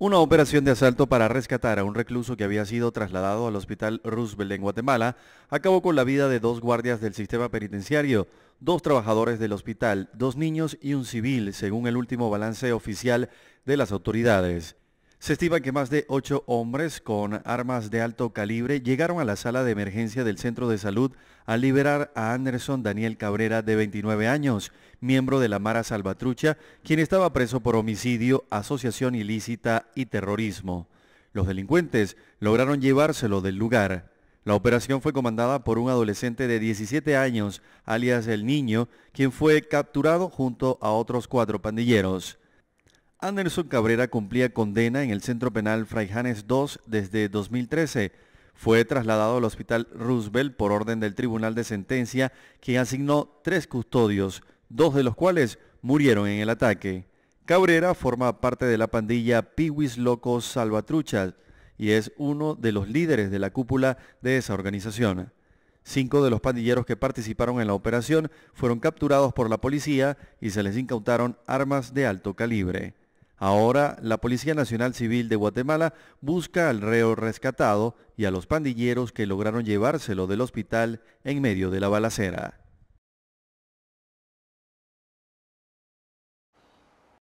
Una operación de asalto para rescatar a un recluso que había sido trasladado al hospital Roosevelt en Guatemala acabó con la vida de dos guardias del sistema penitenciario, dos trabajadores del hospital, dos niños y un civil, según el último balance oficial de las autoridades. Se estima que más de ocho hombres con armas de alto calibre llegaron a la sala de emergencia del centro de salud al liberar a Anderson Daniel Cabrera, de 29 años, miembro de la Mara Salvatrucha, quien estaba preso por homicidio, asociación ilícita y terrorismo. Los delincuentes lograron llevárselo del lugar. La operación fue comandada por un adolescente de 17 años, alias El Niño, quien fue capturado junto a otros cuatro pandilleros. Anderson Cabrera cumplía condena en el Centro Penal Fraijanes II desde 2013. Fue trasladado al Hospital Roosevelt por orden del Tribunal de Sentencia, que asignó tres custodios, dos de los cuales murieron en el ataque. Cabrera forma parte de la pandilla Piwis Locos Salvatruchas y es uno de los líderes de la cúpula de esa organización. Cinco de los pandilleros que participaron en la operación fueron capturados por la policía y se les incautaron armas de alto calibre. Ahora, la Policía Nacional Civil de Guatemala busca al reo rescatado y a los pandilleros que lograron llevárselo del hospital en medio de la balacera.